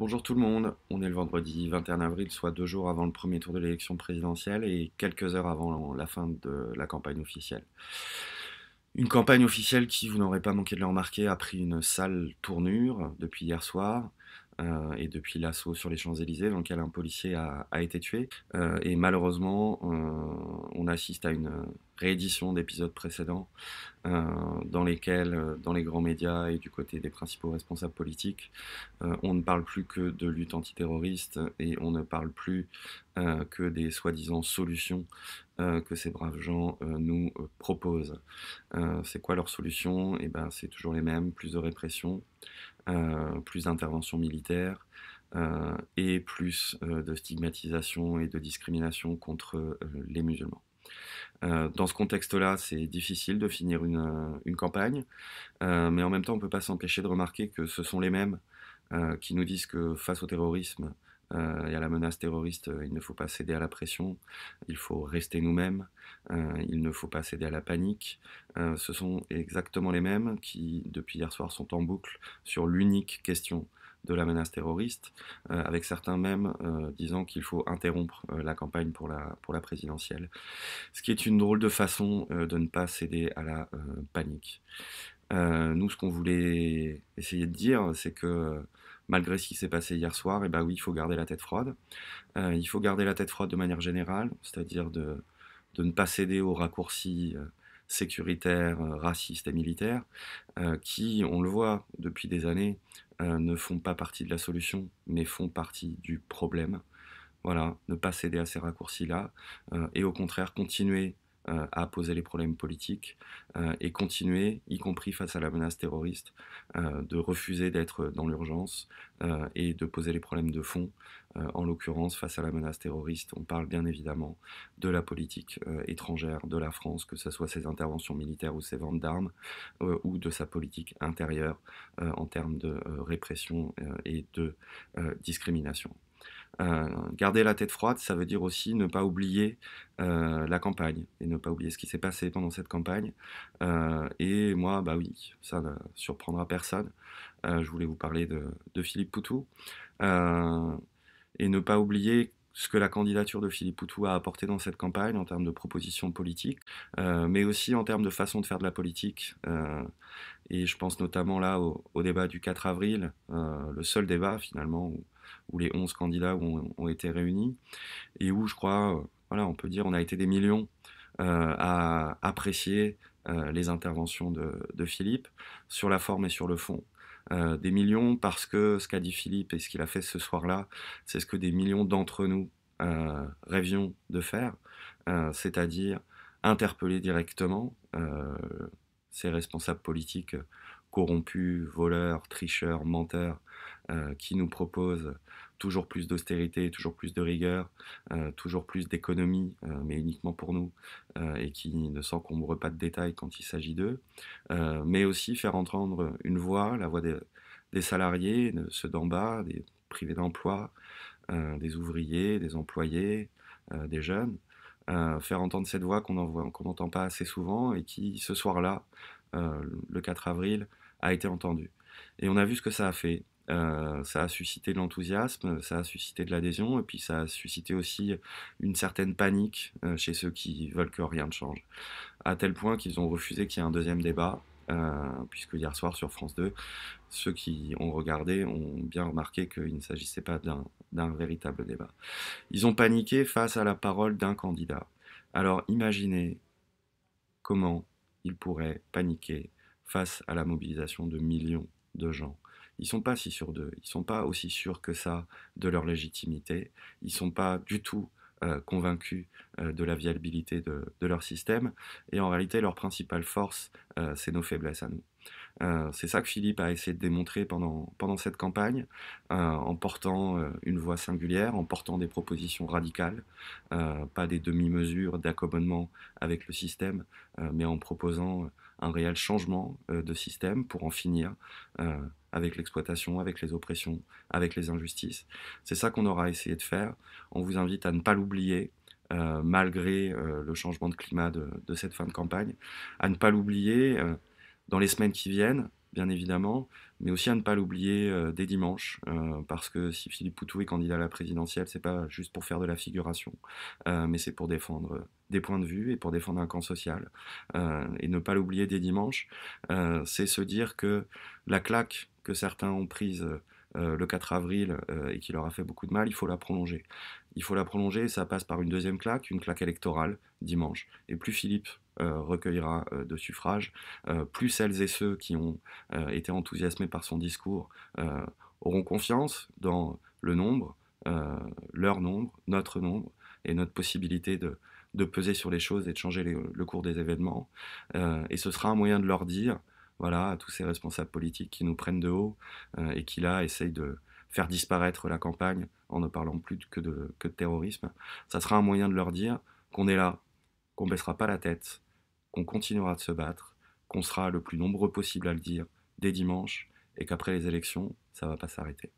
Bonjour tout le monde, on est le vendredi 21 avril, soit deux jours avant le premier tour de l'élection présidentielle et quelques heures avant la fin de la campagne officielle. Une campagne officielle qui, vous n'aurez pas manqué de le remarquer, a pris une sale tournure depuis hier soir euh, et depuis l'assaut sur les Champs-Élysées dans lequel un policier a, été tué. Euh, et malheureusement, euh, on assiste à une réédition d'épisodes précédents euh, dans lesquels, euh, dans les grands médias et du côté des principaux responsables politiques, euh, on ne parle plus que de lutte antiterroriste et on ne parle plus que des soi-disant solutions que ces braves gens nous proposent. c'est quoi leur solution Eh ben, c'est toujours les mêmes plus de répression, plus d'intervention militaire. et plus de stigmatisation et de discrimination contre les musulmans. Euh, dans ce contexte-là, c'est difficile de finir une, euh, campagne, euh, mais en même temps, on ne peut pas s'empêcher de remarquer que ce sont les mêmes qui nous disent que face au terrorisme, et à la menace terroriste, il ne faut pas céder à la pression, il faut rester nous-mêmes, il ne faut pas céder à la panique. ce sont exactement les mêmes qui, depuis hier soir, sont en boucle sur l'unique question de la menace terroriste, euh, avec certains même euh, disant qu'il faut interrompre euh, la campagne pour la, pour la présidentielle, ce qui est une drôle de façon de ne pas céder à la panique. nous, ce qu'on voulait essayer de dire, c'est que malgré ce qui s'est passé hier soir, eh ben oui, il faut garder la tête froide. il faut garder la tête froide de manière générale, c'est-à-dire de, de ne pas céder aux raccourcis sécuritaires, euh, racistes et militaires, euh, qui, on le voit depuis des années, euh, ne font pas partie de la solution, mais font partie du problème. Voilà, ne pas céder à ces raccourcis-là, et au contraire continuer euh, à poser les problèmes politiques euh, et continuer, y compris face à la menace terroriste, euh, de refuser d'être dans l'urgence et de poser les problèmes de fond. en l'occurrence, face à la menace terroriste, on parle bien évidemment de la politique étrangère de la France, que ce soit ses interventions militaires ou ses ventes d'armes, ou de sa politique intérieure en termes de répression et de discrimination. Euh, garder la tête froide, ça veut dire aussi ne pas oublier euh, la campagne et ne pas oublier ce qui s'est passé pendant cette campagne. Euh, et moi, bah oui, ça ne surprendra personne. je voulais vous parler de, Philippe Poutou. et ne pas oublier ce que la candidature de Philippe Poutou a apporté dans cette campagne en termes de propositions politiques, mais aussi en termes de façon de faire de la politique. et je pense notamment là au, débat du 4 avril, le seul débat finalement où où les 11 candidats ont, été réunis, et où je crois, euh, voilà, on peut dire, on a été des millions euh, à apprécier euh, les interventions de, Philippe sur la forme et sur le fond. des millions parce que ce qu'a dit Philippe et ce qu'il a fait ce soir-là, c'est ce que des millions d'entre nous rêvions de faire, c'est-à-dire interpeller directement ces responsables politiques corrompus, voleurs, tricheurs, menteurs, euh, qui nous propose toujours plus d'austérité, toujours plus de rigueur, euh, toujours plus d'économie, euh, mais uniquement pour nous, et qui ne s'encombre pas de détails quand il s'agit d'eux, mais aussi faire entendre une voix, la voix des, salariés, de ceux d'en bas, des privés d'emploi, des ouvriers, des employés, des jeunes, faire entendre cette voix qu'on n'entend pas assez souvent et qui, ce soir-là, le 4 avril, a été entendue. Et on a vu ce que ça a fait. Euh, ça a suscité de l'enthousiasme, ça a suscité de l'adhésion, et puis ça a suscité aussi une certaine panique euh, chez ceux qui veulent que rien ne change. À tel point qu'ils ont refusé qu'il y ait un deuxième débat, euh, puisque hier soir sur France 2, ceux qui ont regardé ont bien remarqué qu'il ne s'agissait pas d'un véritable débat. Ils ont paniqué face à la parole d'un candidat. Alors imaginez comment ils pourraient paniquer face à la mobilisation de millions de gens ils sont pas si sûrs d'eux, ils sont pas aussi sûrs que ça de leur légitimité, ils sont pas du tout euh, convaincus euh, de la viabilité de, leur système, et en réalité leur principale force, euh, c'est nos faiblesses à nous. Euh, c'est ça que Philippe a essayé de démontrer pendant, pendant cette campagne, euh, en portant euh, une voix singulière, en portant des propositions radicales, pas des demi-mesures d'accommodement avec le système, mais en proposant un réel changement de système pour en finir avec l'exploitation, avec les oppressions, avec les injustices. C'est ça qu'on aura essayé de faire. On vous invite à ne pas l'oublier, malgré le changement de climat de, cette fin de campagne. À ne pas l'oublier, dans les semaines qui viennent, bien évidemment, mais aussi à ne pas l'oublier euh, des dimanches, euh, parce que si Philippe Poutou est candidat à la présidentielle, c'est pas juste pour faire de la figuration, euh, mais c'est pour défendre des points de vue et pour défendre un camp social. et ne pas l'oublier des dimanches, c'est se dire que la claque que certains ont prise le 4 avril et qui leur a fait beaucoup de mal, il faut la prolonger. Il faut la prolonger ça passe par une deuxième claque, une claque électorale dimanche. Et plus Philippe euh, recueillera euh, de suffrages, euh, plus celles et ceux qui ont été enthousiasmés par son discours auront confiance dans le nombre, leur nombre, notre nombre et notre possibilité de, peser sur les choses et de changer le cours des événements. et ce sera un moyen de leur dire, voilà, à tous ces responsables politiques qui nous prennent de haut et qui là essayent de faire disparaître la campagne en ne parlant plus que de, terrorisme, ça sera un moyen de leur dire qu'on est là, qu'on baissera pas la tête, qu'on continuera de se battre, qu'on sera le plus nombreux possible à le dire dès dimanche, et qu'après les élections, ça ne va pas s'arrêter.